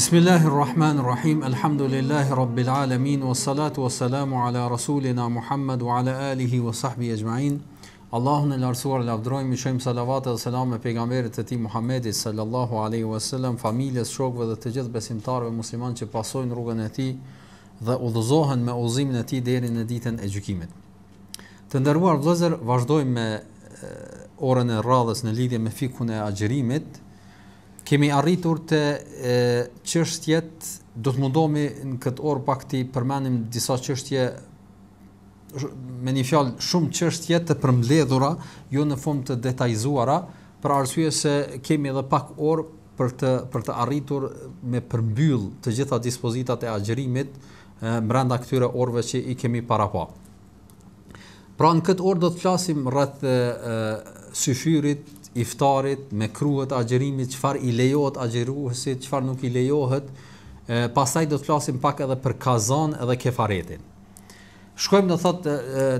Bismillahirrahmanirrahim, alhamdulillahi rabbil alamin, wa salatu ala rasulina Muhammad, wa ala alihi wa sahbihi ajma'in, Allahun e larsuar, lafdrojmë, në shëjmë salavat e salam e pegamberit të ti Muhammedit, sallallahu alaihi wasalam, familjes, shokve dhe të gjithë besimtarve musliman që pasojnë rrugën e ti dhe udhëzohen me uzimin e ti deri në ditën e gjykimit. Të ndërruar vëzër, vazhdojmë me orën e radhës në lidhje me fikun e agjerimit, kemi arritur të çështjet do të mundohemi në këtë orë pak ti përmendim disa çështje me një fjalë shumë çështje të përmbledhura jo në formë të detajzuara për arsye se kemi edhe pak orë për të për të arritur me përmbyll të gjitha dispozitat e agjërimit brenda këtyre orëve që i kemi para pa. Pra në këtë orë do të flasim rreth syfyrit iftarit, me kruhet agjerimit, qëfar i lejohet agjeruhësit, qëfar nuk i lejohet, e, pasaj do të flasim pak edhe për kazan edhe kefaretin. Shkojmë në thotë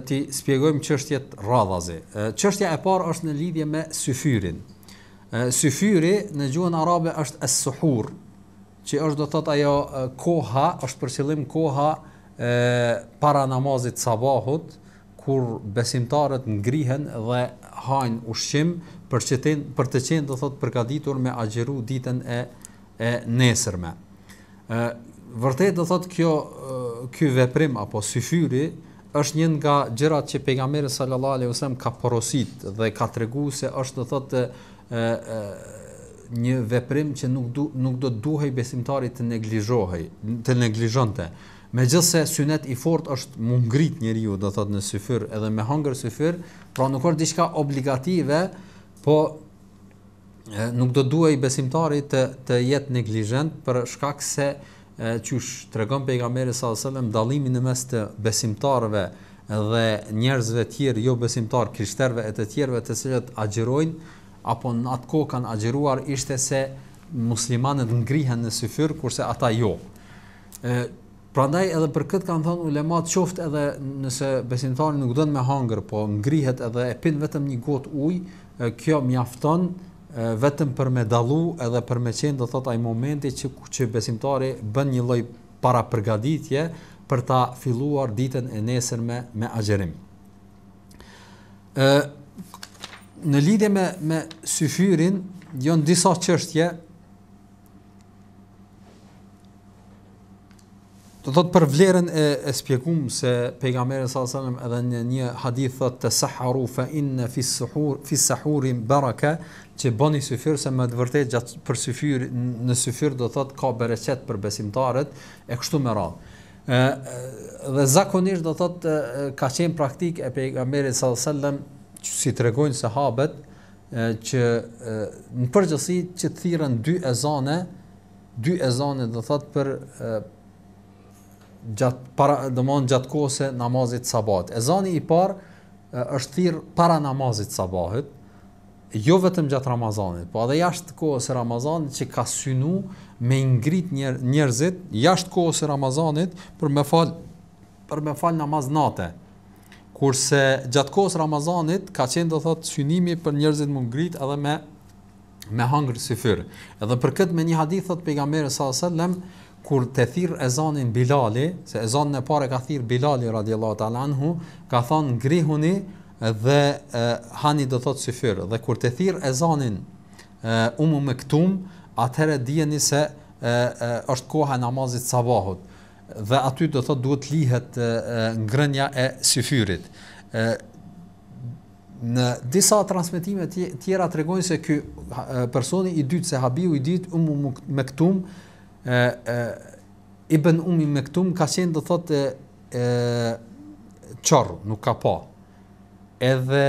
të spjegojmë qështjet radhazi. Qështja e parë është në lidhje me syfyrin. Syfyri në gjuhën arabe është esuhur, suhur që është do të thotë ajo koha, është për koha e, para namazit sabahut, kur besimtarët ngrihen dhe hajnë ushqim për, qëten, për të qenë do thot përgatitur me agjeru ditën e e nesërme. ë vërtet do thot kjo ky veprim apo syfyri është një nga gjërat që pejgamberi sallallahu alejhi wasallam ka porosit dhe ka treguar se është do thot ë një veprim që nuk du, nuk do duhej besimtarit të neglizhohej, të neglizhonte. Megjithse synet i fort është mu ngrit njeriu do thot në syfyr edhe me hëngër syfyr, pra nuk është diçka obligative Po nuk do duaj besimtarit të të jetë neglizhent për shkak se qysh tregon pejgamberi sa selam dallimin mes të besimtarëve dhe njerëzve tjerë jo besimtar krishterëve e të tjerëve të cilët agjerojnë apo në atë kohë kanë agjëruar ishte se muslimanët ngrihen në syfyr kurse ata jo. ë prandaj edhe për këtë kanë thënë ulemat qoftë edhe nëse besimtari nuk don me hangër, po ngrihet edhe e pin vetëm një gotë ujë, kjo mjafton vetëm për me dallu edhe për me qenë do thot ai momenti që që besimtari bën një lloj para përgaditje për ta filluar ditën e nesër me me axherim. në lidhje me me syfyrin, janë jo disa çështje Do thot për vlerën e e shpjeguam se pejgamberi alajhi wasallam edhe një një hadith thot të saharu fa in fi suhur fi suhur baraka që bëni i syfyr se më të vërtet gjatë për syfyr në syfyr do thot ka bereqet për besimtarët e kështu me radhë. ë dhe zakonisht do thot ka qen praktik e pejgamberit sallallahu alajhi që si tregojnë sahabët që në përgjithësi që thirrën dy ezane dy ezane do thot për gjatë para domon gjatë kohës së namazit sabahit. Ezani i parë është thirr para namazit sabahut, jo vetëm gjatë Ramazanit, po edhe jashtë kohës së Ramazanit që ka synu me ngrit njer njerëzit jashtë kohës së Ramazanit për me fal për me fal namaz natë. Kurse gjatë kohës Ramazanit ka qenë do thot synimi për njerëzit më ngrit edhe me me hangër si fyrë. Edhe për këtë me një hadith thot pejgamberi sallallahu alajhi wasallam kur të thirë ezanin Bilali, se ezanin e pare ka thirë Bilali radiallahu ta anhu, ka thonë ngrihuni dhe e, hani do thotë syfyrë. Dhe kur të thirë ezanin e, umu me këtum, atëherë djeni se e, e, është koha namazit sabahut. Dhe aty do thotë duhet lihet e, e, ngrënja e syfyrit. në disa transmitime tjera të regojnë se ky personi i dytë, se habiu i dytë umu me i bën umi me këtum, ka qenë dhe thotë qërë, nuk ka pa. Edhe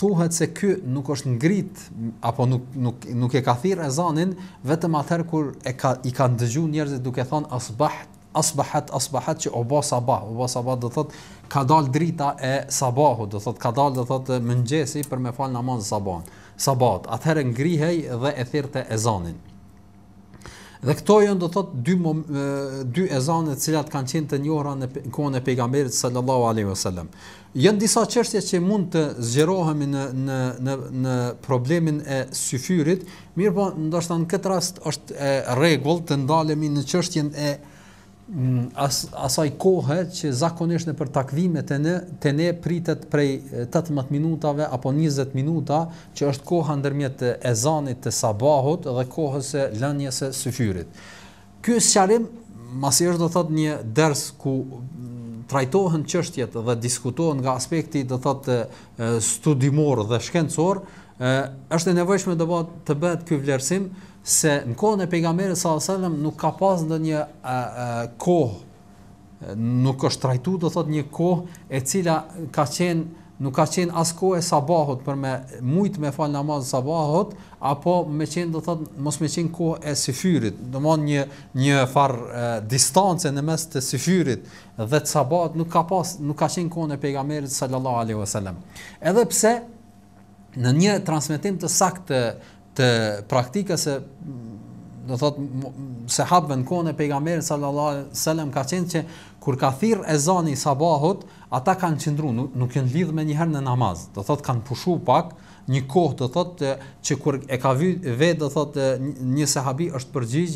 thuhet se kë nuk është ngrit, apo nuk, nuk, nuk e ka thirë e zanin, vetëm atërë kur e ka, i ka ndëgju njerëzit duke thonë asbaht, asbahat asbahat që oba sabah oba sabah do thot ka dal drita e sabahut do thot ka dal do thot mëngjesi për me fal namaz sabah sabah atëherë ngrihej dhe e e ezanin Dhe këto janë do thotë dy mom, dy ezane të cilat kanë qenë të njohura në kohën e pejgamberit sallallahu alaihi wasallam. Janë disa çështje që mund të zgjerohemi në në në në problemin e syfyrit, mirëpo ndoshta në këtë rast është rregull të ndalemi në çështjen e Mm, as asaj kohë që zakonisht në për takvimet e ne të ne pritet prej 18 minutave apo 20 minuta që është koha ndërmjet ezanit të sabahut dhe kohës së lënjes së syfyrit. Ky sqarim masi është do thot një ders ku mm, trajtohen çështjet dhe diskutohen nga aspekti do thot studimor dhe shkencor, është e nevojshme do të bëhet ky vlerësim se në kohën e pejgamberit sallallahu alajhi wasallam nuk ka pas ndonjë kohë nuk është trajtuar do thot një kohë e cila ka qenë nuk ka qenë as kohë e sabahut për me shumë me fal namaz sabahut apo me qenë do thot mos me qenë kohë e syfyrit, do të thonë një një far distancë në mes të syfyrit dhe të sabahut nuk ka pas nuk ka qenë kohën e pejgamberit sallallahu alajhi wasallam edhe pse në një transmetim të saktë të praktikës se do thot se hapën kohën e pejgamberit sallallahu alajhi wasallam ka thënë se kur ka thirr ezani i sabahut ata kanë qëndruar nuk, nuk janë lidhur me një herë në namaz do thot kanë pushu pak një kohë do thot që kur e ka vë vetë do thot një sahabi është përgjigj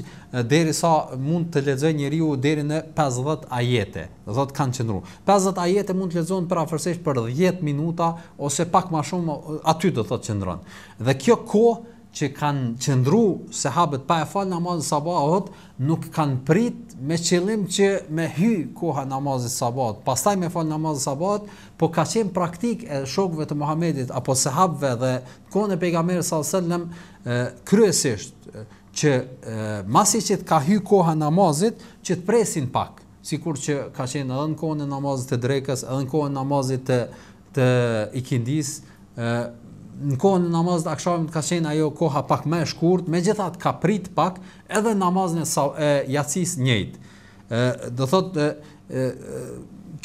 derisa mund të lexoj njeriu deri në 50 ajete do thot kanë qëndruar 50 ajete mund të lexohen për afërsisht për 10 minuta ose pak më shumë aty do thot qëndron dhe kjo kohë që kanë qëndru sahabët pa e falë namazën sabahot, nuk kanë prit me qëllim që me hy koha namazën sabahot. Pastaj me falë namazën sabahot, po ka qenë praktik e shokve të Muhammedit, apo sahabëve dhe kone e pegamerë sallësëllëm, kryesisht që e, masi që të ka hy koha namazit, që të presin pak, si kur që ka qenë edhe në kone namazit të drekës, edhe në kone namazit të, të ikindis, në kohën e namazit akşamit ka qenë ajo koha pak më e shkurtë, megjithatë ka prit pak edhe namazin e yatsis njëjt. ë do thotë ë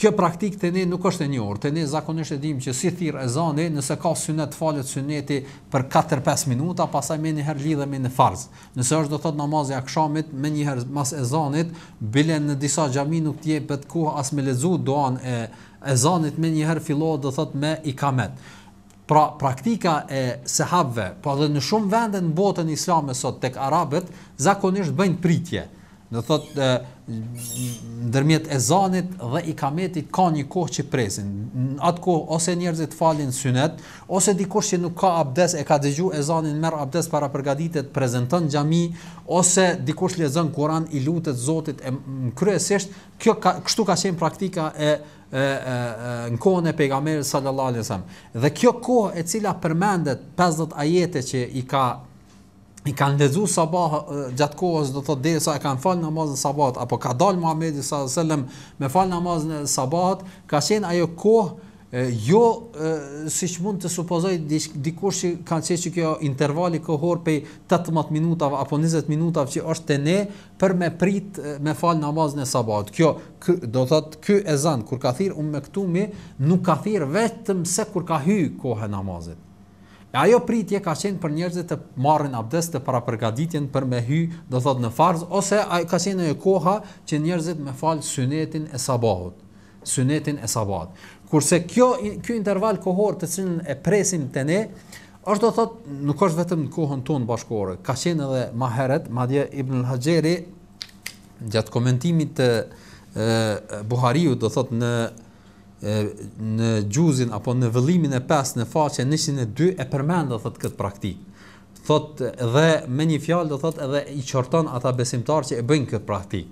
kjo praktikë te ne nuk është e njohur. Te ne zakonisht e dim që si thirr ezani, nëse ka sunet falet suneti për 4-5 minuta, pastaj më një herë lidhemi në farz. Nëse është do thotë namazi akşamit më një herë pas ezanit, bilen në disa xhami nuk jepet kohë as me lezu doan e ezanit më një herë fillohet do thotë me ikamet. Pra praktika e sahabëve, po pra edhe në shumë vende në botën islame sot tek arabët zakonisht bëjnë pritje. Do thotë ndërmjet ezanit dhe ikametit ka një kohë që presin. Atë kohë ose njerëzit falin synet, ose dikush që nuk ka abdes e ka dëgju ezanin merë abdes para përgaditet prezentën gjami, ose dikush lezën kuran i lutet zotit e kryesisht, kjo ka, kështu ka qenë praktika e, e, e, e në kohën e pegamerit sallallallisem. Dhe kjo kohë e cila përmendet 50 ajete që i ka i kanë lezu sabah gjatë kohës do thotë dhe sa e kanë fal namazën e sabat apo ka dal Muhamedi sallallahu alajhi wasallam me fal namazën e sabat ka qenë ajo kohë jo siç mund të supozoj dikush që kanë thënë se kjo intervali kohor pe 18 minuta apo 20 minuta që është te ne për me prit me fal namazën e sabat kjo do do thotë ky ezan kur ka thirr um me këtu mi nuk ka thirr vetëm se kur ka hy koha e namazit Ajo pritje ka qenë për njerëzit të marrin abdes të para përgaditjen për me hy, do thot në farz, ose ka qenë në e koha që njerëzit me falë sunetin e sabahut. Sunetin e sabahut. Kurse kjo, ky interval kohor të cilin e presim të ne, është do thot nuk është vetëm në kohën tonë bashkore. Ka qenë edhe maheret, madje Ibn Hajeri, gjatë komentimit të Buhariut Buhariu, do thot në në gjuzin apo në vëllimin e 5 në faqe 102 e përmendë thot këtë praktik. Thot dhe me një fjalë do thot edhe i qorton ata besimtarë që e bëjnë këtë praktik.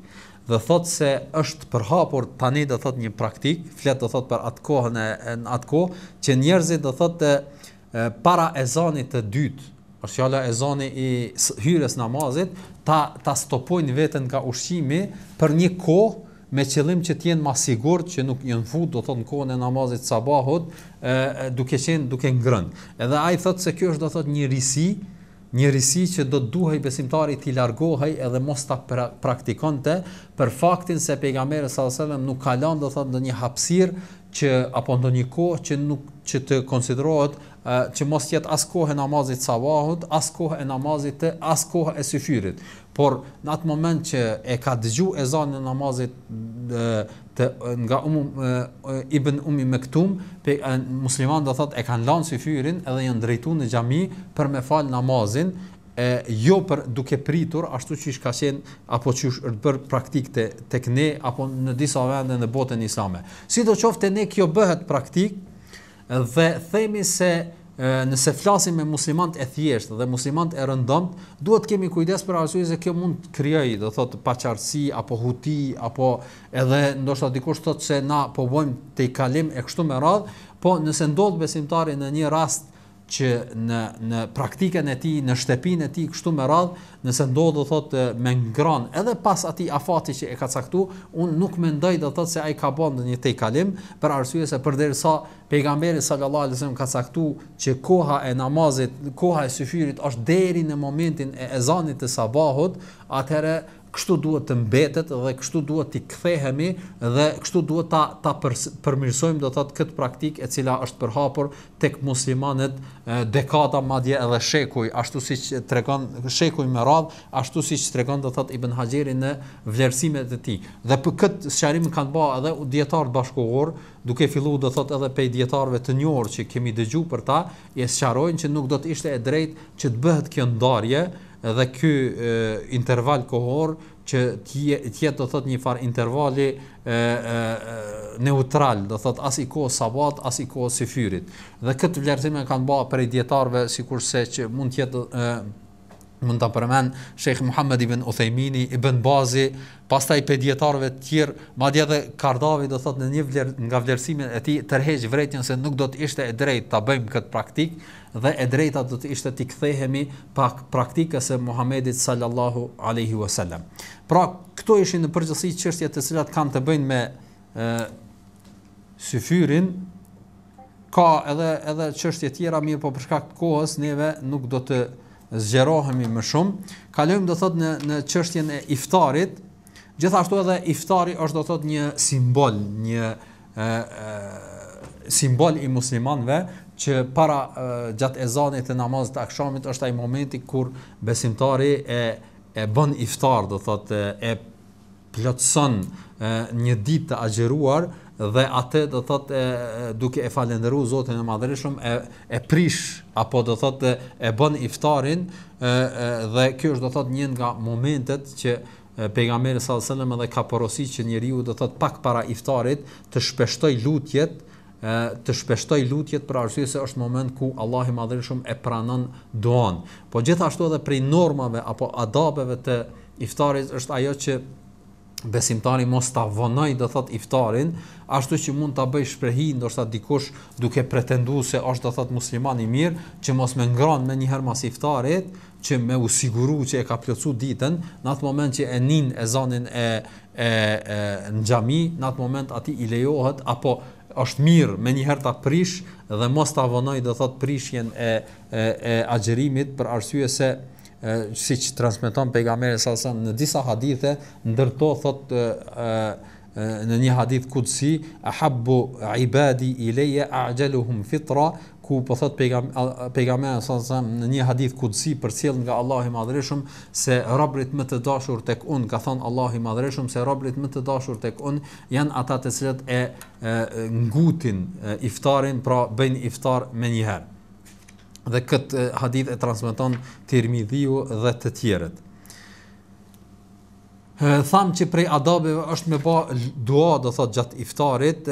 Dhe thot se është përhapur tani do thot një praktik, flet do thot për atë kohën e atë kohë që njerëzit do thot e, para ezanit të dytë ose e ezani i hyrjes namazit ta ta stopojnë veten nga ushqimi për një kohë me qëllim që të jenë më sigurt që nuk janë futur do të thotë në kohën e namazit sabahut, ë duke qenë duke ngrën. Edhe ai thotë se kjo është do të thotë një risi, një risi që do të duhej besimtari të largohej edhe mos ta pra praktikonte për faktin se pejgamberi sallallahu alajhi wasallam nuk ka lënë do të thotë ndonjë hapësirë që apo ndonjë kohë që nuk që të konsiderohet që mos jetë as kohë e namazit sabahut, as kohë e namazit të as kohë e syfyrit por në atë moment që e ka dëgju e zanë në namazit të, nga umu, e, ibn umi me këtum, pe, e, musliman dhe thot e kanë lanë si fyrin edhe jënë drejtu në gjami për me falë namazin, e, jo për duke pritur, ashtu që ishka qenë, apo që është bër praktik të tekne, apo në disa vende në botën islame. Si do qofte ne kjo bëhet praktik, dhe themi se nëse flasim me muslimant e thjeshtë dhe muslimant e rëndom, duhet kemi kujdes për arsye se kjo mund të krijojë, do thotë paqartësi apo huti apo edhe ndoshta dikush thotë se na po të te kalim e kështu me radh, po nëse ndodh besimtari në një rast që në në praktikën e tij, në shtëpinë e tij kështu me radh, nëse ndodh do thotë me ngron, edhe pas atij afati që e ka caktuar, un nuk mendoj do thotë se ai ka bën ndonjë tejkalim për arsye se përderisa pejgamberi sallallahu alajhi wasallam ka caktuar që koha e namazit, koha e syfirit është deri në momentin e ezanit të sabahut, atëherë kështu duhet të mbetet dhe kështu duhet të kthehemi dhe kështu duhet ta ta përmirësojmë do të thotë këtë praktikë e cila është përhapur tek muslimanët dekada madje edhe shekuj ashtu siç tregon shekuj me radh ashtu siç tregon do të thotë Ibn Haxheri në vlerësimet e tij dhe për këtë sqarim kanë bërë edhe dietar të duke filluar do të thotë edhe pej dietarëve të njohur që kemi dëgjuar për ta e sqarojnë që nuk do të ishte e drejtë që të bëhet kjo ndarje dhe ky interval kohor që të do thot një far intervali e, e, neutral, do thot as i kohë sabat, as i kohë si Dhe këtë vlerësime kanë ba për dietarëve djetarve, si kurse që mund tjetë jetë mund ta përmend Sheikh Muhammed ibn Uthaymini ibn Bazi, pastaj pediatarëve të tjerë, madje edhe Kardavi do thotë në një vler nga vlerësimet e tij tërheq vretjen se nuk do të ishte e drejtë ta bëjmë kët praktik dhe e drejta do të ishte të kthehemi pak praktikës së Muhamedit sallallahu alaihi wasallam. Pra këto ishin në përgjithësi çështjet të cilat kanë të bëjnë me ë syfyrin ka edhe edhe çështje tjera mirë po për shkak të kohës neve nuk do të zgjerohemi më shumë. Kalojmë do thot në në çështjen e iftarit. Gjithashtu edhe iftari është do thot një simbol, një ë simbol i muslimanëve që para e, gjatë ezanit të namazit të akshamit është ai momenti kur besimtari e e bën iftar, do thot e, e plotson një ditë të agjëruar dhe atë do thot e, duke e falendëruar Zotin e Madhërisëm e e prish apo do thot e, e bën iftarin e, e, dhe kjo është do thot një nga momentet që pejgamberi sallallahu alajhi wasallam ka porositur që njeriu do thot pak para iftarit të shpeshtoj lutjet të shpeshtoj lutjet për arsye se është moment ku Allahu i Madhërisëm e pranon duan. Po gjithashtu edhe prej normave apo adabeve të iftarit është ajo që besimtari mos ta vonoj do thot iftarin ashtu që mund ta bëj shprehi ndoshta dikush duke pretenduar se është do thot musliman i mirë që mos më ngron më një herë mas iftarit që më u që e ka plotsu ditën në atë moment që e nin e zanin e e, e në xhami në atë moment aty i lejohet apo është mirë më një herë ta prish dhe mos ta vonoj do thot prishjen e e e agjerimit për arsye se e, si që transmiton pejga e sasën, në disa hadithe, ndërto, thot, e, e, në një hadith kudësi, a habbu i badi i leje, a gjelu fitra, ku po thot pejgamberi pejgamberi në një hadith kutsi përcjell nga Allahu i Madhreshum se robrit më të dashur tek Unë ka thon Allahu i Madhreshum se robrit më të dashur tek Unë janë ata të cilët e, e ngutin e, iftarin, pra bëjnë iftar me njëherë dhe këtë hadith e transmeton Tirmidhiu dhe të tjerët. Tham që prej adabeve është me pa dua, do thot, gjatë iftarit,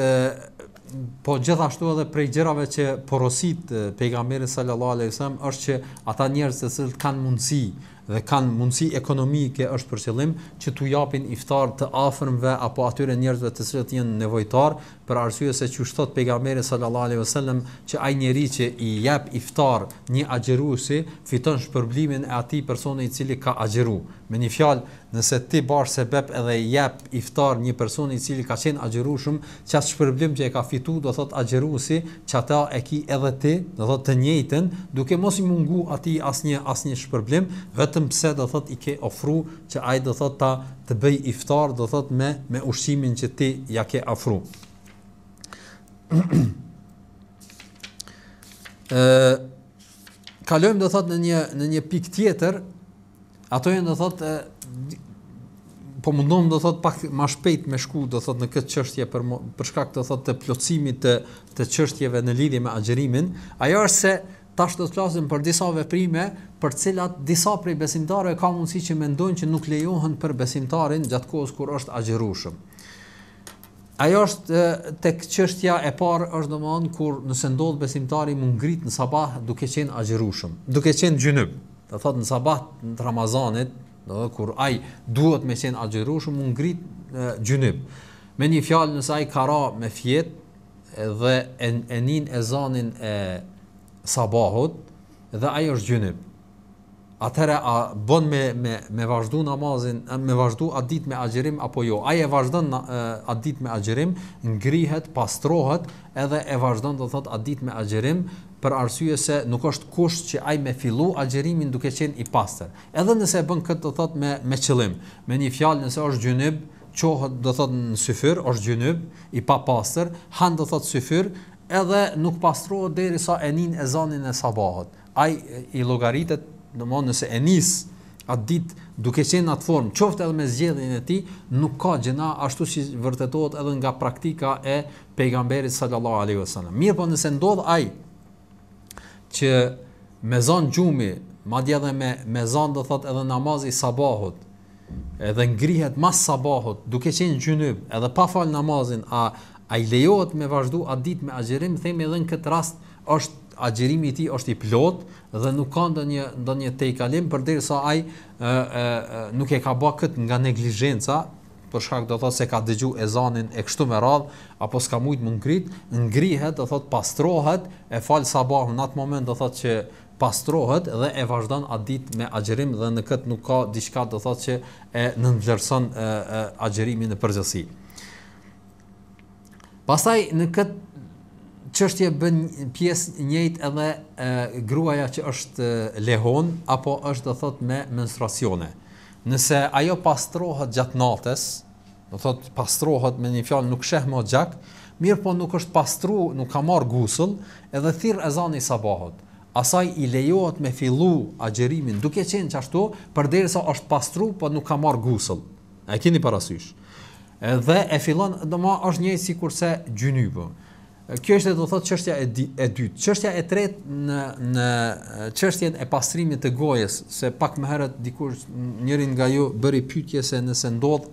po gjithashtu edhe prej gjërave që porosit pejgamberi sallallahu alaihi wasallam është që ata njerëz të kanë mundësi dhe kanë mundësi ekonomike është për qëllim që tu japin iftar të afërmve apo atyre njerëzve të cilët janë nevojtar për arsye se çu shtot pejgamberi sallallahu alaihi wasallam që ai njeri që i jep iftar një agjëruesi fiton shpërblimin e atij personi i cili ka agjëruar me një fjalë nëse ti bash se edhe i jep iftar një person i cili ka qenë agjërushëm, çka shpërblim që e ka fitu, do thot agjëruesi, çata e ki edhe ti, do thot të njëjtën, duke mos i mungu atij asnjë asnjë shpërblim, vetëm pse do thot i ke ofru që ai do thot ta të bëj iftar, do thot me me ushqimin që ti ja ke ofru. ë Kalojmë do thot në një në një pikë tjetër ato janë do thot po mundom do thot pak më shpejt me shku do thot në këtë çështje për për shkak të thot të plotësimit të të çështjeve në lidhje me agjerimin ajo është se tash do të flasim për disa veprime për të cilat disa prej besimtarëve ka mundësi që mendojnë që nuk lejohen për besimtarin gjatë kohës kur është agjërushëm Ajo është tek çështja e parë është domthon kur nëse ndodh besimtari mund ngrit në sabah duke qenë agjërushëm, duke qenë gjynyb të thot në sabat në të Ramazanit, do të kur ai duhet me qenë agjërushëm, unë ngrit gjynyb. Me një fjalë nësë ai kara me fjetë dhe enin e zanin e sabahut dhe ai është gjynyb. Atëherë a bën me me me vazhdu namazin, me vazhdu at ditë me agjërim apo jo? Ai e vazhdon at ditë me agjërim, ngrihet, pastrohet, edhe e vazhdon të thot at ditë me agjërim, për arsye se nuk është kusht që ai me fillu agjerimin duke qenë i pastër. Edhe nëse e bën këtë do thot me me qëllim, me një fjalë nëse është gjynyb, qohet do thot në syfyr, është gjynyb i papastër, han do thot syfyr, edhe nuk pastrohet derisa e nin e zanin e sabahut. Ai i llogaritet, domon nëse e nis at dit duke qenë në atë formë, qoftë edhe me zgjedhjen e tij, nuk ka gjëna ashtu si vërtetohet edhe nga praktika e pejgamberit sallallahu alaihi wasallam. Mirpo nëse ndodh ai që me zonë gjumi, ma dje dhe me, me zonë dhe thot edhe namaz i sabahut, edhe ngrihet mas sabahut, duke qenë gjynyb, edhe pa falë namazin, a, a i lejohet me vazhdu, a dit me agjerim, themi edhe në këtë rast, është agjerimi i ti është i plot, dhe nuk ka ndë një, një te i kalim, për sa a i nuk e ka ba këtë nga neglijenca, për shkak do të thotë se ka dëgju e zanin e kështu me radh apo s'ka mujt më ngrit, ngrihet do thotë pastrohet e fal sabahun në atë moment do thotë që pastrohet dhe e vazhdon atë ditë me agjerim dhe në këtë nuk ka diçka do thotë që e nënvlerëson agjerimin e përgjithësi. Pastaj në këtë çështje bën pjesë njëjtë edhe e, gruaja që është lehon apo është do thotë me menstruacione nëse ajo pastrohet gjatë natës, do thot pastrohet me një fjalë nuk sheh më gjak, mirë po nuk është pastru, nuk ka marr gusull, edhe thirr ezani i sabahut. Asaj i lejohet me fillu agjerimin duke qenë çashtu, përderisa është pastru, po nuk ka marr gusull. A keni parasysh? Edhe e fillon, domo është një sikurse gjynypë. Kjo është do të thotë çështja e, e dytë. Çështja e tretë në në çështjen e pastrimit të gojës, se pak më herët dikur njëri nga ju bëri pyetje se nëse ndodh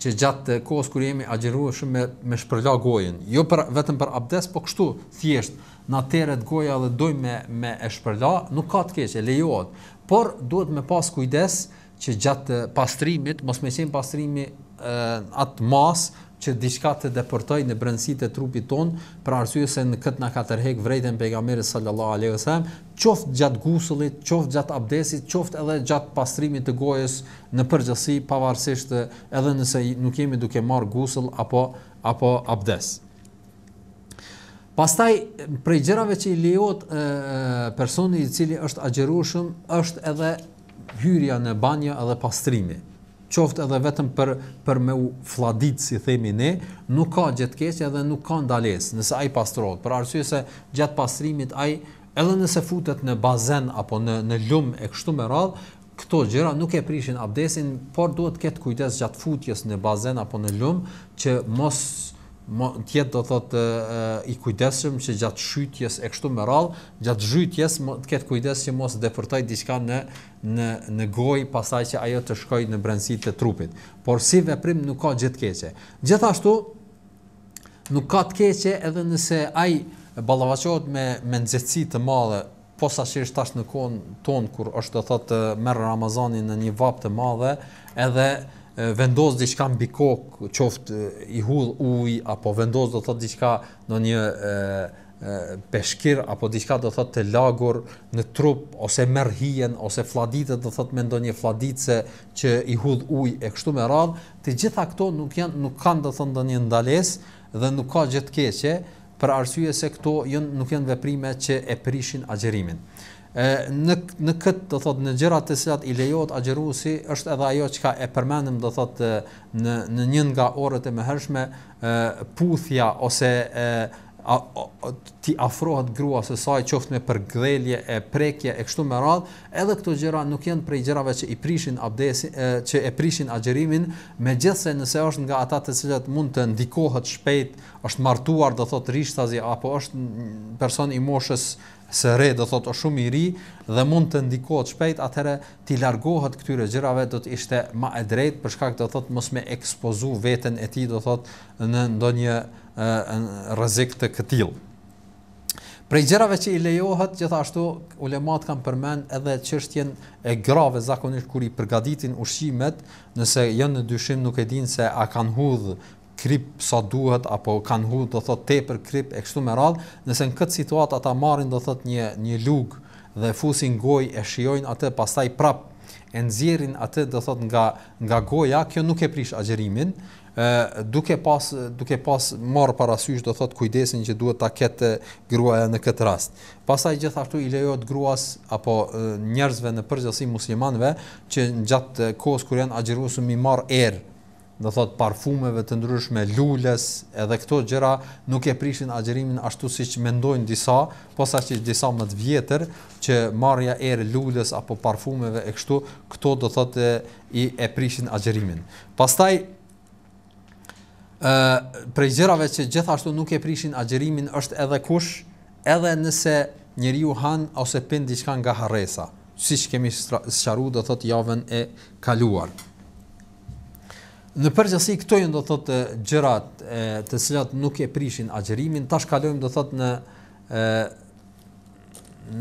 që gjatë kohës kur jemi agjëruar shumë me me shpërla gojën, jo për vetëm për abdes, po kështu thjesht në tërë të goja dhe dojmë me me e shpërla, nuk ka të keq, e lejohet, por duhet me pas kujdes që gjatë pastrimit, mos më sin pastrimi atë mas, që diçka të deportoj në brendësitë e trupit ton, për arsye se në kët na ka tërheq vërejtën pejgamberit sallallahu dhe wasallam, qoftë gjatë gusullit, qoftë gjatë abdesit, qoftë edhe gjatë pastrimit të gojës në përgjithësi, pavarësisht edhe nëse nuk jemi duke marr gusull apo apo abdes. Pastaj prej gjërave që i lejohet personi i cili është agjërueshëm, është edhe hyrja në banjë edhe pastrimi qoftë edhe vetëm për për me u fladit si themi ne, nuk ka gjetkesë dhe nuk ka ndalesë nëse ai pastrohet. Për arsye se gjat pastrimit ai edhe nëse futet në bazen apo në në lum e kështu me radh, këto gjëra nuk e prishin abdesin, por duhet të ketë kujdes gjat futjes në bazen apo në lum që mos tjetë do të i kujdesshëm që gjatë shytjes e kështu me radh, gjatë zhytjes të ketë kujdes që mos depërtoj diçka në në në gojë pasaj që ajo të shkojë në brancitë të trupit. Por si veprim nuk ka gjithë keqe. Gjithashtu nuk ka të keqe edhe nëse ai balavacohet me me nxehtësi të madhe posa që shërës tash në konë tonë, kur është të thotë merë Ramazani në një vapë të madhe, edhe vendos diçka mbi kokë, qoftë i hudh ujë apo vendos do të thotë diçka në një e, peshkir apo diçka do thotë të lagur në trup ose merr hijen ose fladitë do thotë me ndonjë fladitse që i hudh ujë e kështu me radh, të gjitha këto nuk janë nuk kanë do thonë ndonjë ndalesë dhe nuk ka gjë të keqe për arsye se këto janë nuk janë veprime që e prishin agjerimin e në në këtë do thotë në gjërat të cilat i lejohet agjëruesi është edhe ajo çka e përmendëm do thotë në në një nga orët e mëhershme ë puthja ose e, a, a, ti afrohat grua së saj qoftë me përgdhelje e prekje e kështu me radh edhe këto gjëra nuk janë prej gjërave që i prishin abdesin e, që e prishin agjërimin megjithse nëse është nga ata të cilat mund të ndikohet shpejt është martuar do thotë rishtazi apo është person i moshës se re do thotë o shumë i ri dhe mund të ndikohet shpejt atëherë ti largohet këtyre gjërave do të ishte më e drejtë për shkak të thotë mos më ekspozu veten e tij do thotë në ndonjë rrezik të këtill. Për gjërave që i lejohet gjithashtu ulemat kanë përmend edhe çështjen e grave zakonisht kur i përgatitin ushqimet, nëse janë në dyshim nuk e dinë se a kanë hudh krip sa duhet apo kanë hu do thot tepër krip e kështu me radh, nëse në këtë situatë ata marrin do thot një një lug dhe fusin gojë e shijojnë atë pastaj prap e nxjerrin atë do thot nga nga goja, kjo nuk e prish agjerimin, ë duke pas duke pas marr parasysh do thot kujdesin që duhet ta ketë gruaja në këtë rast. Pastaj gjithashtu i lejohet gruas apo njerëzve në përgjithësi muslimanëve që gjatë kohës kur janë agjëruar të marr erë do thot parfumeve të ndryshme, lules, edhe këto gjëra nuk e prishin agjerimin ashtu siç mendojnë disa, posa që disa më të vjetër që marrja e erë lules apo parfumeve e kështu, këto do thot e i e prishin agjerimin. Pastaj ë prej gjërave që gjithashtu nuk e prishin agjerimin është edhe kush, edhe nëse njeriu han ose pin diçka nga harresa, siç kemi sqaruar do thot javën e kaluar. ë Në përgjithësi këto janë do të thotë gjërat e të cilat nuk e prishin agjërimin. Tash kalojmë do të thotë në ë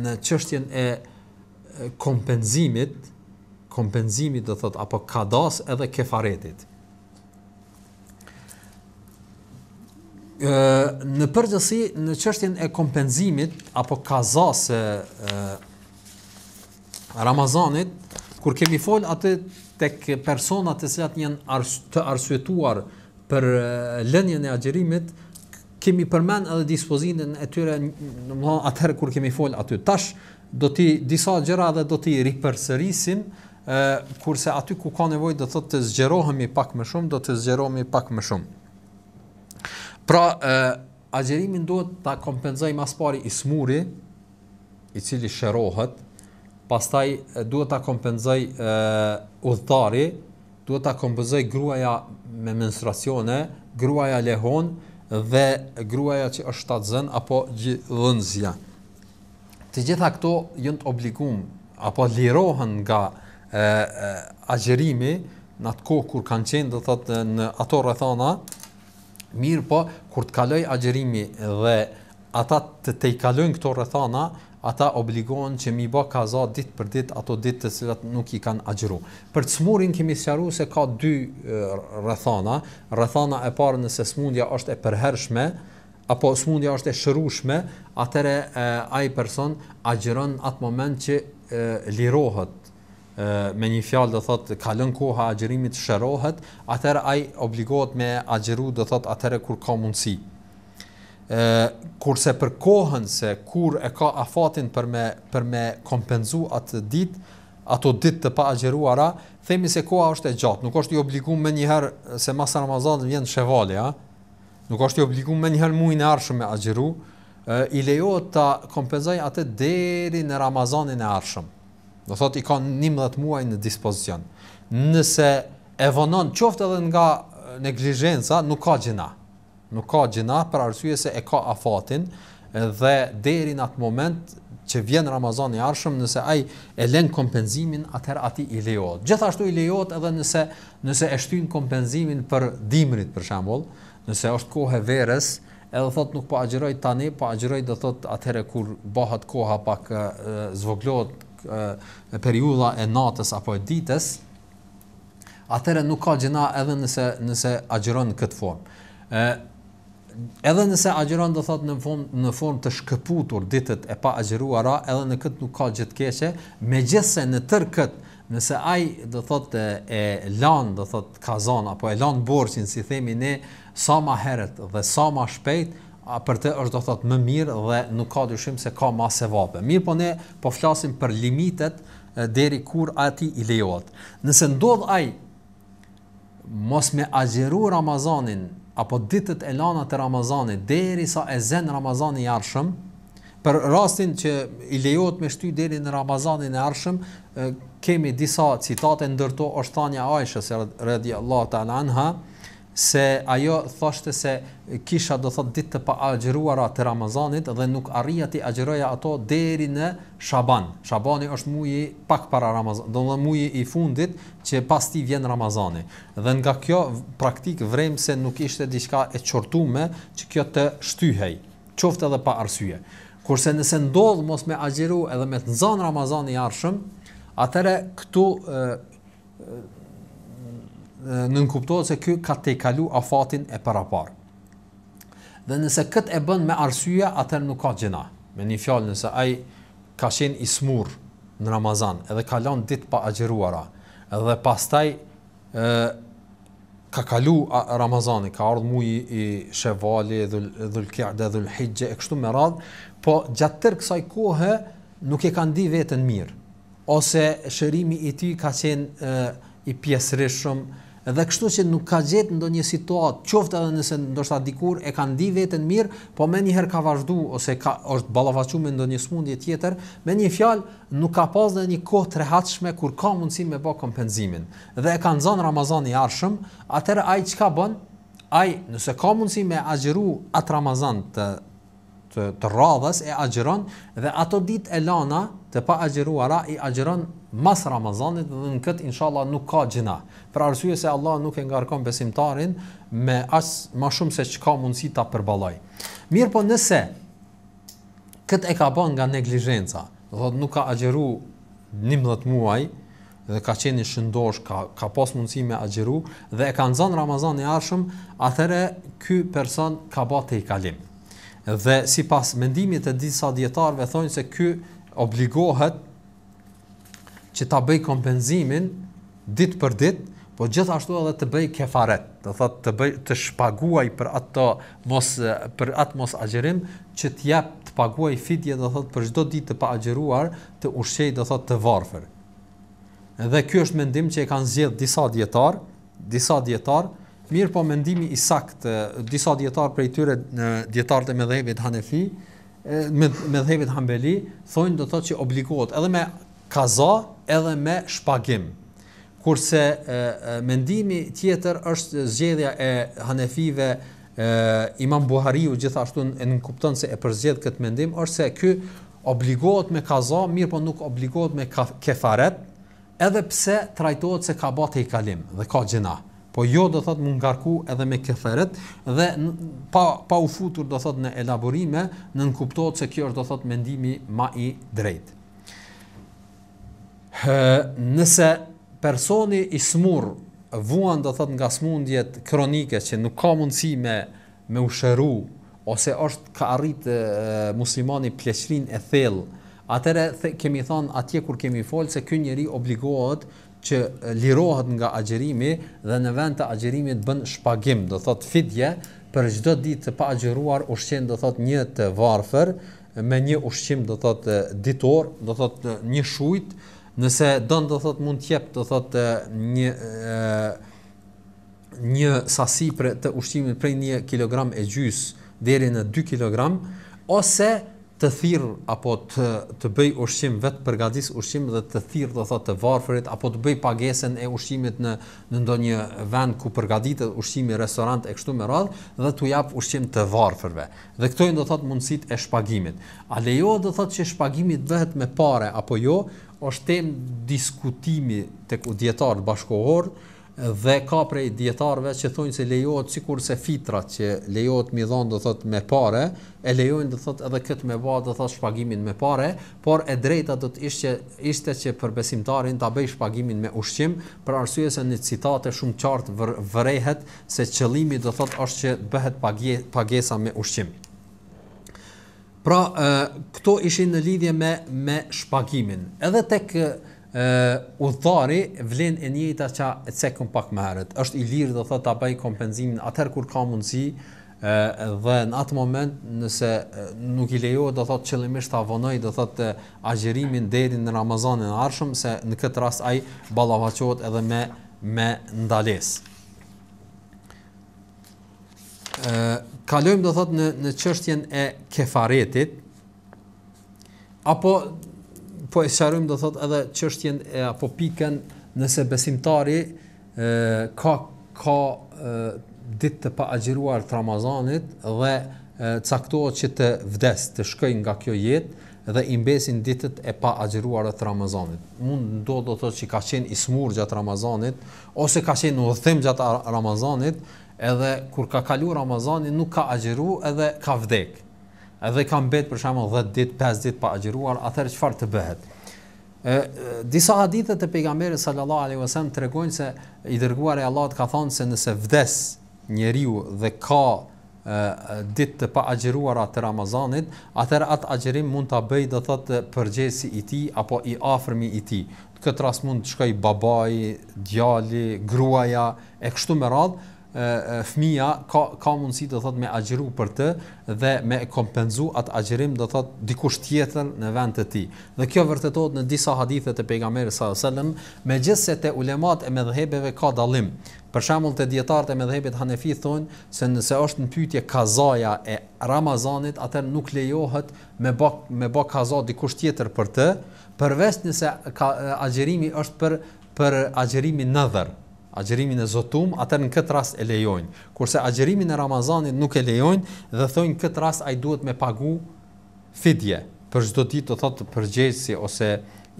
në çështjen e kompenzimit, kompenzimit do thotë apo kadas edhe kefaretit. Ë në përgjithësi në çështjen e kompenzimit apo kazas e, e Ramazanit, kur kemi fol atë tek personat të cilat janë të arsyetuar për lënjën e agjerimit kemi përmend edhe dispozitën e tyre domthonë atëherë kur kemi fol aty tash do ti disa gjëra dhe do ti ripërsërisim kurse aty ku ka nevojë do thotë të zgjerohemi pak më shumë do të zgjerohemi pak më shumë pra agjerimin duhet ta kompenzojmë as i ismuri i cili shërohet pastaj duhet ta kompenzoj udhëtari, duhet ta kompenzoj gruaja me menstruacione, gruaja lehon dhe gruaja që është shtatzën apo gjithëdhënësia. Të gjitha këto janë të obligum apo lirohen nga e, e, agjerimi në atë kohë kur kanë qenë dhe tëtë në ato rrethana, mirë po kur të kaloj agjerimi dhe ata të te i kalojnë këto rrethana, ata obligohen që mi bë kaza ditë për ditë ato ditë të cilat nuk i kanë agjëruar. Për të smurin kemi sqaruar se ka dy rrethana. Rrethana e parë nëse smundja është e përhershme apo smundja është e shërueshme, atëre ai person agjëron atë moment që e, lirohet me një fjalë do thotë ka lënë koha agjërimit shërohet atëherë ai obligohet me agjëru do thotë atëherë kur ka mundësi kurse për kohën se kur e ka afatin për me për me kompenzu atë ditë, ato ditë të paagjëruara, themi se koha është e gjatë, nuk është i obliguar më një herë se mas Ramazan vjen shevali, a? Nuk është i obliguar më një herë muin e ardhshëm të agjëru, i lejohet ta kompenzoj atë deri në Ramazanin e ardhshëm. Do thotë i kanë 19 muaj në dispozicion. Nëse e vonon qoftë edhe nga neglizhenca, nuk ka gjëna nuk ka gjina për arsye se e ka afatin dhe deri në atë moment që vjen Ramazan i arshëm, nëse aj e len kompenzimin, atëher ati i lejot. Gjithashtu i lejot edhe nëse, nëse eshtyn kompenzimin për dimrit, për shembol, nëse është kohë e verës, edhe thot nuk po agjeroj tani, po agjeroj dhe thot atëherë kur bahat koha pak e, zvoglot e, periuda e natës apo e ditës, atëherë nuk ka gjina edhe nëse, nëse agjeron në këtë formë. Edhe nëse agjeron do thot në fund në formë të shkëputur ditët e pa agjëruara, edhe në këtë nuk ka gjë të keqe, megjithse në tërë kët, nëse ai do thot e, e lan do thot kazan apo e lan borxhin si themi ne sa më herët dhe sa më shpejt, a për të është do thot më mirë dhe nuk ka dyshim se ka më sevape. Mirë, po ne po flasim për limitet deri kur ati i lejohet. Nëse ndodh ai mos me agjëruar Ramazanin apo ditët e lana të Ramazanit deri sa e zen Ramazani i arshëm, për rastin që i lejot me shty deri në Ramazanin e arshëm, kemi disa citate ndërto është thanja Aisha, se redi Allah ta anha, se ajo thoshte se kisha do thot ditë të pa agjëruara të Ramazanit dhe nuk arrija të agjëroja ato deri në Shaban. Shabani është muji pak para Ramazanit, do muaji muji i fundit që pas ti vjen Ramazani. Dhe nga kjo praktik vrem se nuk ishte diçka e qortume që kjo të shtyhej, qofte dhe pa arsye. Kurse nëse ndodhë mos me agjëru edhe me të nëzan i arshëm, atëre këtu... E, në nënkuptohet se ky ka tejkalu afatin e parapar. Dhe nëse këtë e bën me arsye, atë nuk ka gjëna. Me një fjalë, nëse ai ka shen i smur në Ramazan, edhe ka lënë ditë pa agjëruara, edhe pastaj ë ka kalu Ramazani, ka ardhur muji i Shevali dhe Dhulqa'da dhul Hijja e kështu me radh, po gjatë tër kësaj kohe nuk e kanë di vetën mirë ose shërimi i tij ka qenë i pjesërishëm, dhe kështu që nuk ka gjetë ndo një situatë qoftë edhe nëse ndoshta dikur e ka ndi vetën mirë, po me njëherë ka vazhdu ose ka, është balavacu me ndo një smundje tjetër, me një fjalë nuk ka pas dhe një kohë të rehatshme kur ka mundësi me po kompenzimin. Dhe e ka nëzën Ramazani i arshëm, atërë ajë që ka bënë, ajë nëse ka mundësi me agjeru atë Ramazan të, të, të radhës e agjeron dhe ato ditë e lana të pa agjeruara i agjeron mas Ramazanit dhe në këtë inshallah nuk ka gjina. Për arsye se Allah nuk e ngarkon besimtarin me as më shumë se çka mundësi ta përballoj. Mirë po nëse kët e ka bën nga neglizhenca, do nuk ka agjeru 19 muaj dhe ka qenë shëndosh ka ka pas mundësi me agjeru dhe e ka nxënë Ramazanin e arshëm, atëherë ky person ka të i kalim dhe si pas mendimit e disa djetarve thonjë se kë obligohet që ta bëj kompenzimin dit për dit, po gjithashtu edhe të bëj kefaret, të thot të, bëj, të shpaguaj për atë mos, për atë mos agjerim, që t'jep të paguaj fidje dhe thot për gjdo dit të pa agjeruar të ushej dhe thot të varfër. Dhe kjo është mendim që e kanë zjedh disa dietar, disa djetarë, Mirë po mendimi i sakt disa dietar prej tyre në dietarët e mëdhëvit Hanefi me Hanbeli, dhëvit Hambeli thonë do të thotë që obligohet edhe me kaza edhe me shpagim. Kurse mendimi tjetër është zgjedhja e Hanefive e, Imam Buhariu gjithashtu në kupton se e përzgjedh këtë mendim se ky obligohet me kaza, mirë po nuk obligohet me kefaret, edhe pse trajtohet se ka bëte i kalim dhe ka gjëna po jo do thot mund ngarku edhe me keferet dhe pa pa u futur do thot në elaborime nën kuptohet se kjo është do thot mendimi më i drejtë. Nëse personi i smur vuan do thot nga smundjet kronike që nuk ka mundësi me me ushëru ose është ka arrit e, muslimani pleqrin e thellë, atëre kemi thon atje kur kemi fol se ky njeri obligohet që lirohet nga agjerimi dhe në vend të agjerimit bën shpagim, do thot fidje për çdo ditë të pa agjëruar ushqen do thot një të varfër me një ushqim do thot ditor, do thot një shujt, nëse don do thot mund të jap do thot një një sasi për të ushqimit prej 1 kg e gjys deri në 2 kg ose të thirr apo të të bëj ushqim vetë përgatis ushqim dhe të thirr do thotë të varfrit apo të bëj pagesën e ushqimit në në ndonjë vend ku përgatitet ushqimi restorant e kështu me radhë dhe t'u jap ushqim të varfërve. Dhe këto janë do thotë mundësitë e shpagimit. A lejohet do thotë që shpagimi bëhet me parë apo jo? Është tem diskutimi tek u dietar bashkëkohor dhe ka prej dietarëve që thonë se lejohet sikurse se fitrat që lejohet mi dhon do thot me parë, e lejojnë do thot edhe këtë me vaj do thot shpagimin me parë, por e drejta do të ishte ishte që për besimtarin ta bëj shpagimin me ushqim, për arsye se në citate shumë qartë vër, vërehet se qëllimi do thot është që bëhet pagje, pagesa me ushqim. Pra, këto ishin në lidhje me me shpagimin. Edhe tek udhëtari vlen e njëjta që e cekun pak më herët. Është i lirë do thotë ta bëj kompenzimin atëherë kur ka mundësi dhe në atë moment nëse nuk i lejohet do thotë qëllimisht ta vonoj do thotë agjerimin deri në Ramazanin e ardhshëm se në këtë rast ai ballavaçohet edhe me me ndalesë. ë kalojmë do thotë në në çështjen e kefaretit apo po e sharojmë do thotë edhe çështjen e apo pikën nëse besimtari e, ka ka ditë të paagjëruar të Ramazanit dhe caktohet që të vdes, të shkojë nga kjo jetë dhe i mbesin ditët e paagjëruara të Ramazanit. Mund do të thotë që ka qenë i smur gjatë Ramazanit ose ka qenë udhëtim gjatë Ramazanit, edhe kur ka kaluar Ramazani nuk ka agjëruar edhe ka vdekur edhe ka mbet për shembull 10 ditë, 5 ditë pa agjëruar, atëherë çfarë të bëhet? e disa hadithe të pejgamberit sallallahu alaihi wasallam tregojnë se i dërguari Allahut ka thënë se nëse vdes njeriu dhe ka ditë të pa agjëruara të Ramazanit, atëherë atë agjërim mund ta bëjë do thotë përgjesi i tij apo i afërmi i tij. Në këtë rast mund të shkojë babai, djali, gruaja e kështu me radhë fëmia ka ka mundësi të thotë me agjëru për të dhe me kompenzu atë agjërim do thotë dikush tjetër në vend të tij. Dhe kjo vërtetohet në disa hadithe të pejgamberit sa selam, megjithse te ulemat e medhhebeve ka dallim. Për shembull te dietarët e medhhebit Hanefi thonë se nëse është në pyetje kazaja e Ramazanit, atë nuk lejohet me bë me bë kazo dikush tjetër për të, përveç nëse ka agjërimi është për për agjërimin nadhër, agjerimin e zotum, atër në këtë rast e lejojnë. Kurse agjerimin e Ramazanit nuk e lejojnë dhe thojnë këtë rast a i duhet me pagu fidje për gjdo ti të thotë përgjegjësi ose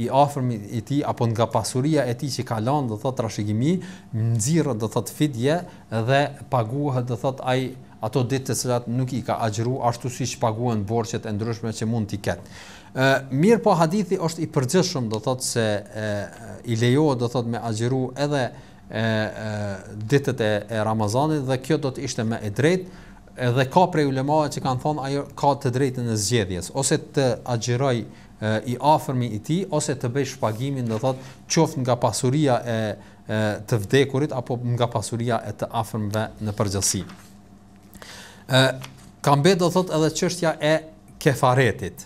i afërmi i ti apo nga pasuria e ti që kalon dhe thotë rashigimi, nëzirë dhe thotë fidje dhe paguhet dhe thotë a i ato ditë të cilat nuk i ka agjeru ashtu si që në borqet e ndryshme që mund t'i ketë. mirë po hadithi është i përgjëshëm do thotë se e, i lejo do thotë me agjeru edhe e, e ditët e, e Ramazanit dhe kjo do të ishte më e drejtë edhe ka prej ulemave që kanë thonë ajo ka të drejtën e zgjedhjes ose të agjiroj i afërmi i tij ose të bëj shpagimin do thotë qoftë nga pasuria e, e të vdekurit apo nga pasuria e të afërmve në përgjithësi. ë ka mbet do thotë edhe çështja e kefaretit.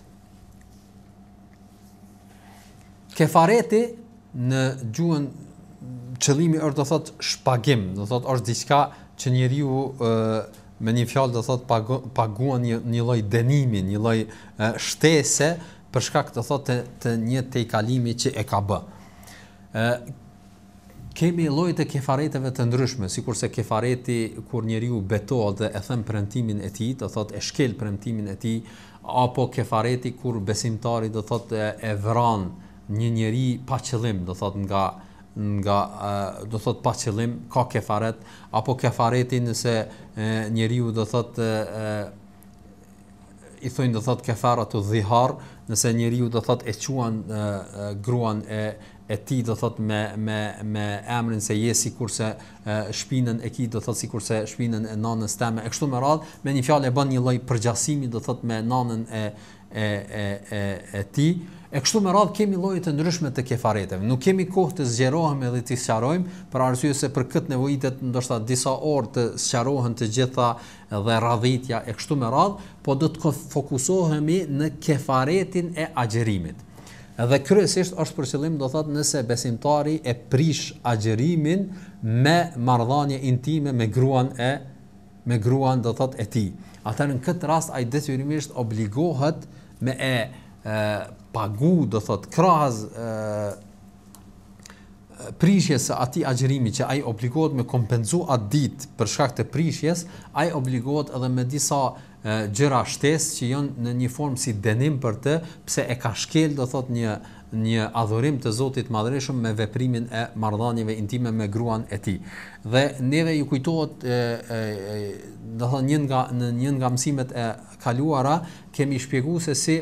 Kefareti në gjuhën qëllimi është do thot shpagim, do thot është diçka që njeriu me një fjalë do thot pagu, paguan një një lloj dënimi, një lloj shtese për shkak të thot të, të një tejkalimi që e ka bë. ë kemi lloje të kefareteve të ndryshme, sikurse kefareti kur njeriu betohet dhe e thën premtimin e tij, do thot e shkel premtimin e tij apo kefareti kur besimtari do thot e, e vran një njerëz pa qëllim, do thot nga nga do thot pa qëllim ka kefaret apo kefareti nëse njeriu do thot e, i thonë do thot kefaratu dhihar nëse njeriu do thot e quan e, gruan e e ti do thot me me me emrin se je sikurse shpinën e ki do thot sikurse shpinën e nanës tëme e kështu me radh me një fjalë e bën një lloj përgjasimi do thot me nanën e e e e, e ti E kështu me radhë kemi llojet e ndryshme të kefareteve. Nuk kemi kohë të zgjerohemi dhe të sqarojmë për arsye se për këtë nevojitet ndoshta disa orë të sqarohen të gjitha dhe radhitja e kështu me radhë, po do të fokusohemi në kefaretin e agjerimit. Dhe kryesisht është për qëllim do thotë nëse besimtari e prish agjerimin me marrëdhënie intime me gruan e me gruan do thotë e tij. Atëherë në këtë rast ai detyrimisht obligohet me e pagu, do thot, e, prishjes e ati agjerimi që aj obligohet me kompenzu atë dit për shkak të prishjes, aj obligohet edhe me disa gjëra shtes që jënë në një form si denim për të, pse e ka shkel, do thot, një, një adhurim të Zotit madreshëm me veprimin e mardhanjive intime me gruan e ti. Dhe neve ju kujtohet, do thot, njën nga, njën nga mësimet e kaluara, kemi shpjegu se si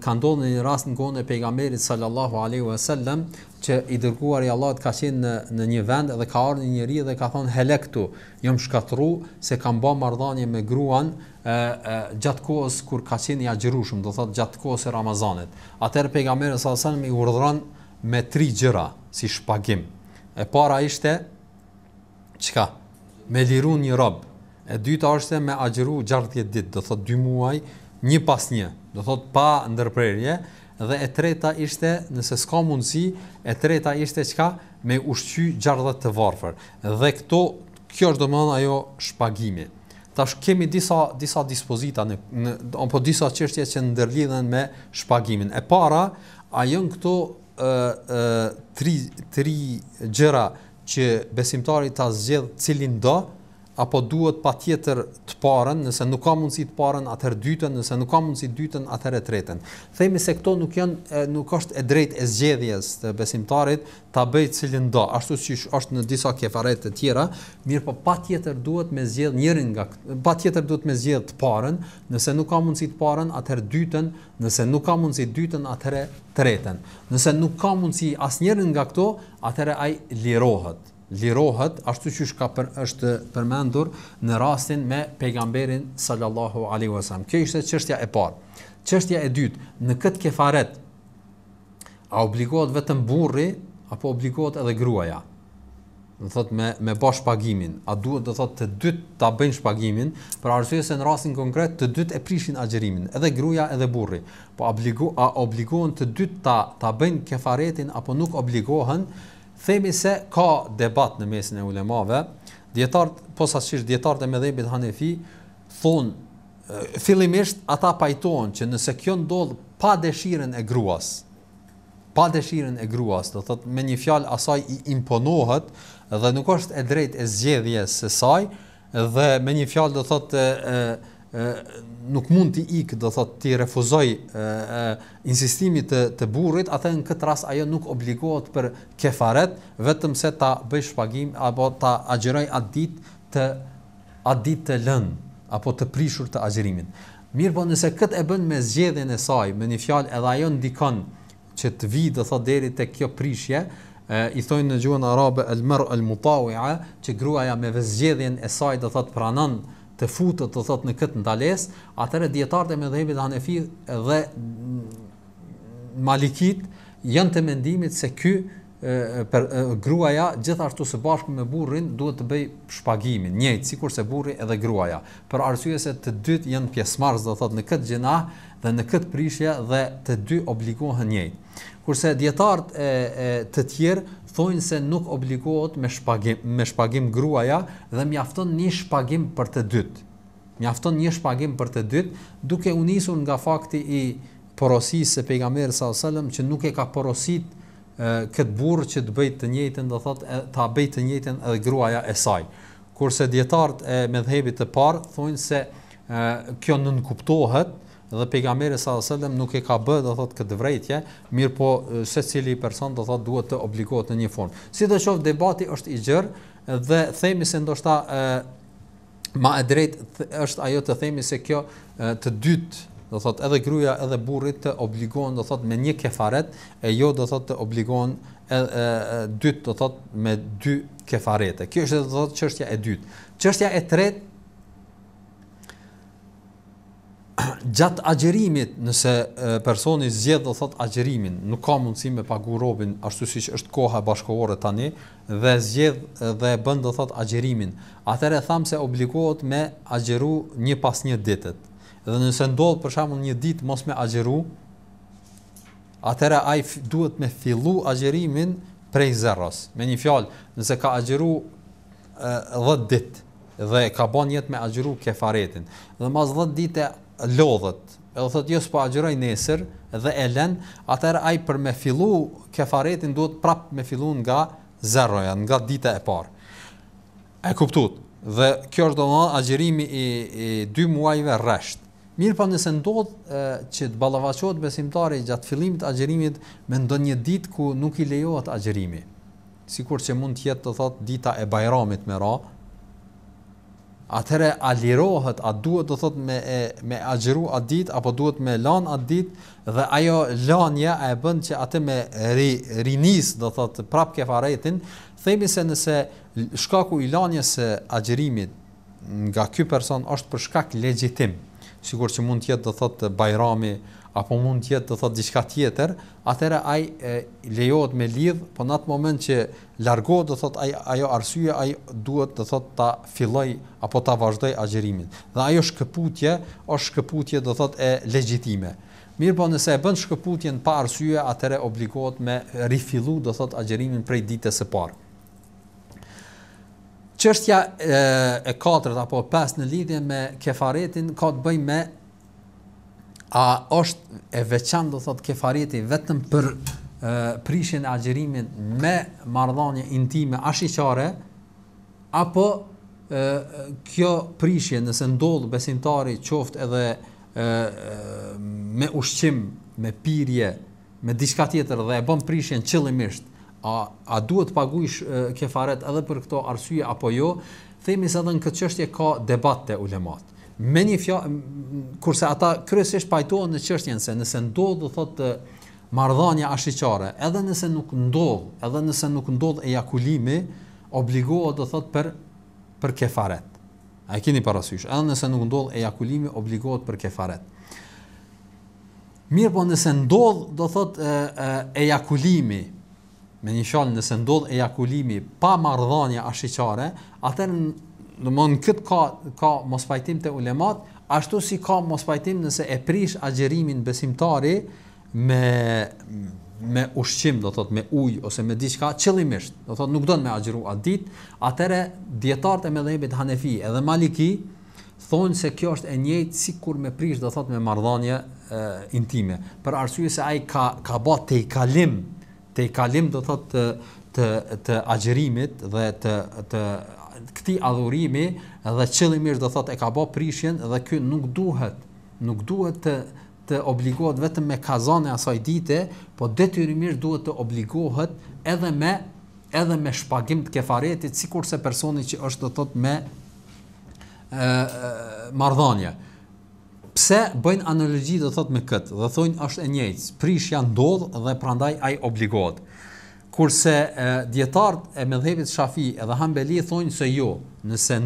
ka ndodhur në një rast në kohën e pejgamberit sallallahu alaihi wasallam që i dërguar i Allahut ka qenë në, në një vend dhe ka ardhur një njeri dhe ka thonë helektu, jam shkatërru se kam bë marrëdhënie me gruan e, e, gjatë kohës kur ka qenë i agjërushëm, do thotë gjatë kohës së Ramazanit. Atëherë pejgamberi sallallahu alaihi wasallam i urdhëron me tri gjëra si shpagim. E para ishte çka? Me lirun një rob. E dyta është me agjëru 60 ditë, do thotë 2 muaj një pas një, do thot pa ndërprerje, dhe e treta ishte, nëse s'ka mundësi, e treta ishte çka me ushqy gjardha të varfër. Dhe këto kjo është domethënë ajo shpagimi. Tash kemi disa disa dispozita në në apo disa çështje që ndërlidhen me shpagimin. E para, ajo këto ë ë tri tri gjëra që besimtari ta zgjedh cilin do, apo duhet patjetër të parën, nëse nuk ka mundësi të parën, atëherë dytën, nëse nuk ka mundësi dytën, atëherë tretën. Themi se këto nuk janë nuk është e drejtë e zgjedhjes të besimtarit ta bëj cilën do, ashtu si është në disa kefaret të tjera, mirë po patjetër duhet me zgjedh njërin nga Patjetër duhet me zgjedh të parën, nëse nuk ka mundësi të parën, atëherë dytën, nëse nuk ka mundësi dytën, atëherë tretën. Nëse nuk ka mundësi asnjërin nga këto, atëherë ai lirohet lirohet ashtu siç ka për, është përmendur në rastin me pejgamberin sallallahu alaihi wasallam. Kjo ishte çështja e parë. Çështja e dytë, në këtë kefaret a obligohet vetëm burri apo obligohet edhe gruaja? Do thot me me bash pagimin, a duhet do thot të dytë ta bëjnë shpagimin, për arsye se në rastin konkret të dytë e prishin agjerimin, edhe gruaja edhe burri. Po obligo a obligohen të dytë ta ta bëjnë kefaretin apo nuk obligohen? themi se ka debat në mesin e ulemave, djetarët, posa qështë djetarët e me dhejbit hanefi, thonë, fillimisht ata pajtojnë që nëse kjo ndodhë pa dëshiren e gruas, pa dëshiren e gruas, dhe thotë me një fjalë asaj i imponohet, dhe nuk është e drejt e zgjedhje se saj, dhe me një fjalë dhe thotë, nuk mund të ikë, do thotë ti refuzoj e, e, insistimit të të burrit, atë në këtë rast ajo nuk obligohet për kefaret, vetëm se ta bëj shpagim apo ta agjeroj atë ditë të atë ditë të lën apo të prishur të agjërimit. Mirë po nëse këtë e bën me zgjedhjen e saj, me një fjalë edhe ajo ndikon që të vi, do thotë deri të kjo prishje e i thonë në gjuhën arabe al-mar al-mutawi'a që gruaja me vezgjedhjen e saj do thot pranën, të futet të thot në këtë ndales, atëre dietarët e mëdhëvit Hanefi dhe Malikit janë të mendimit se ky për gruaja gjithashtu së bashku me burrin duhet të bëj shpagimin njëjtë sikur se burri edhe gruaja për arsye se të dytë janë pjesëmarrës do thot në këtë gjinah dhe në këtë prishja dhe të dy obligohen njëjtë kurse dietarët e, e të tjerë thonë se nuk obligohet me shpagim, me shpagim gruaja dhe mjafton një shpagim për të dytë. Mjafton një shpagim për të dytë, duke u nisur nga fakti i porosisë së pejgamberit sa selam që nuk e ka porosit e, këtë burrë që të bëjë të njëjtën, do thotë ta bëjë të njëjtën edhe gruaja e saj. Kurse dietarët e mëdhëbit të parë thonë se e, kjo nënkuptohet në dhe pejgamberi sallallahu alajhi wasallam nuk e ka bë, do thotë këtë vrejtje, mirë po secili person do thotë duhet të obligohet në një formë. Sidoqoftë debati është i gjerë dhe themi se ndoshta ë ma e drejt është ajo të themi se kjo e, të dytë do thot edhe gruaja edhe burri të obligohen do thot me një kefaret e jo do thot të obligohen edhe dytë do thot me dy kefarete kjo është do thot çështja e dytë çështja e tretë gjatë agjerimit, nëse personi zgjedh do thot agjerimin, nuk ka mundësi me pagu robin ashtu siç është koha bashkëkohore tani dhe zgjedh dhe bën do thot agjerimin. Atëherë tham se obligohet me agjeru një pas një ditët. Dhe nëse ndodh për shembull një ditë mos me agjeru, atëherë ai duhet me fillu agjerimin prej zeros. Me një fjalë, nëse ka agjeru 10 ditë dhe ka bën jetë me agjeru kefaretin, dhe mas 10 ditë lodhët, edhe thotë jo s'po agjëroj nesër dhe e lën, atëherë ai për me fillu kefaretin duhet prap me fillu nga zeroja, nga dita e parë. E kuptuat? Dhe kjo është domosdoshmë agjërimi i, 2 dy muajve rresht. Mirë po nëse ndodhë që të ballavaçohet besimtari gjatë fillimit të agjërimit me ndonjë ditë ku nuk i lejohet agjërimi. Sikur që mund të jetë të dita e Bajramit me ra, atëre a lirohet, a duhet të thot me e, me agjëru at dit apo duhet me lan at dit dhe ajo lanja e bën që atë me ri, rinis do thot prap ke faretin, themi se nëse shkaku i lanjes e agjërimit nga ky person është për shkak legjitim, sikur që mund të jetë do thotë Bajrami apo mund të jetë do thotë diçka tjetër, atëherë ai lejohet me lidh, po në atë moment që largohet do thotë ai ajo arsye ai duhet të thotë ta filloj apo ta vazhdoj agjerimin. Dhe ajo shkëputje është shkëputje do thotë e legjitime. Mirë po nëse e bën shkëputjen pa arsye, atëherë obligohet me rifillu do thotë agjerimin prej ditës së parë. Çështja e, 4 katërt apo 5 në lidhje me kefaretin ka të bëjë me a është e veçantë do thotë kefareti vetëm për prishjen e agjerimin me marrëdhënie intime ashiqare apo e, kjo prishje nëse ndodh besimtari qoft edhe e, me ushqim, me pirje, me diçka tjetër dhe e bën prishjen qëllimisht, e, a a duhet të paguish kefaret edhe për këto arsye apo jo? Themi se edhe në këtë çështje ka debat ulemat. Me një fjalë, kurse ata kryesisht pajtojnë në çështjen se nëse ndodh do thotë mardhanja ashiqare, edhe nëse nuk ndodh, edhe nëse nuk ndodh ejakulimi, obligohet do thotë për për kefaret. A e keni parasysh? Edhe nëse nuk ndodh ejakulimi, obligohet për kefaret. Mirë po nëse ndodh, do thot, e, e, ejakulimi, me një shalë nëse ndodh e jakulimi pa mardhanja ashiqare, atër në mënë këtë ka, ka mosfajtim të ulemat, ashtu si ka mosfajtim nëse e prish agjerimin besimtari me, me ushqim, do thot, me uj, ose me diqka, qëllimisht, do thot, nuk do me agjeru atë ditë, atër e djetartë e me hanefi edhe maliki, thonë se kjo është e njëjtë si kur me prish, do thot, me mardhanja intime. Për arsye se aj ka, ka ba te i kalim te kalim do thot të të, të agjerimit dhe të të këtij adhurimi dhe qëllimisht do thot e ka bë prishjen dhe ky nuk duhet nuk duhet të të obligohet vetëm me kazan e asaj dite, po detyrimisht duhet të obligohet edhe me edhe me shpagim të kefaretit sikurse personi që është do thot me ë marrdhënie. Pse bëjnë analogji do thot me këtë, dhe thonë është e njëjtë, prishja ndodhë dhe prandaj aj obligohet. Kurse djetartë e medhepit shafi edhe hambeli thonë se jo, nëse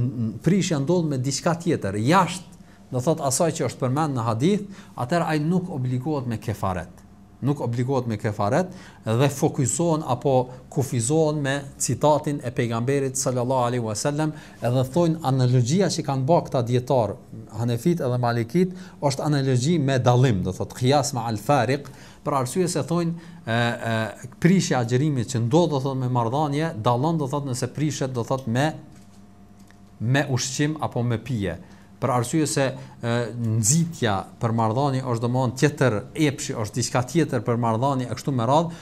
prishja ndodhë me diska tjetër, jashtë, dhe thot asaj që është përmend në hadith, atër aj nuk obligohet me kefaret. Nuk obligohet me kefaret dhe fokusohen apo kufizohen me citatin e pejgamberit sallallahu alaihi wasallam, edhe thonë analogjia që kanë bërë këta dietar hanefit edhe malikit, është analogji me dalim, do thot, kjas me alfarik, për arsye se thojnë, e, e, prishja agjerimit që ndodhë, do thot, me mardhanje, dalon, do thot, nëse prishet, do thot, me, me ushqim apo me pije për arsye se nxitja për marrëdhani është domon tjetër epshi është diçka tjetër për marrëdhani e kështu me radh,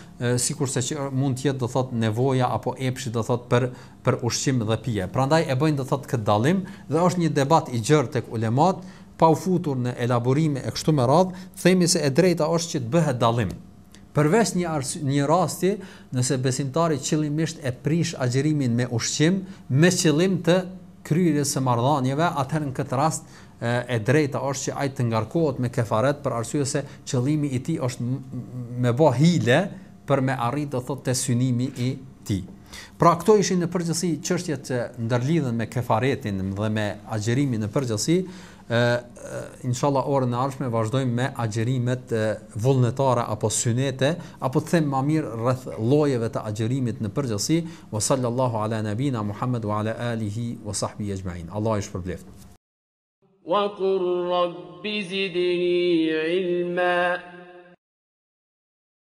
sikurse që mund të jetë do thot nevoja apo epshi do thot për për ushqim dhe pije. Prandaj e bëjnë do thot këtë dallim dhe është një debat i gjerë tek ulemat pa u futur në elaborime e kështu me radh, themi se e drejta është që të bëhet dallim. Përveç një ars, një rasti, nëse besimtari qëllimisht e prish agjerimin me ushqim, me qëllim të kryerjes së marrëdhënieve, atëherë në këtë rast e drejta është që ai të ngarkohet me kefaret për arsye se qëllimi i tij është me bë hile për me arritë të thotë të synimi i tij. Pra këto ishin në përgjithësi çështjet që ndërlidhen me kefaretin dhe me agjerimin në përgjithësi, inshallah orën e ardhshme vazhdojmë me agjerimet vullnetare apo synete apo të them më mirë rreth llojeve të agjerimit në përgjithësi wa sallallahu ala nabina muhammed wa ala alihi wa sahbihi ecma'in allah e shpërbleft wa qur rabbi zidni ilma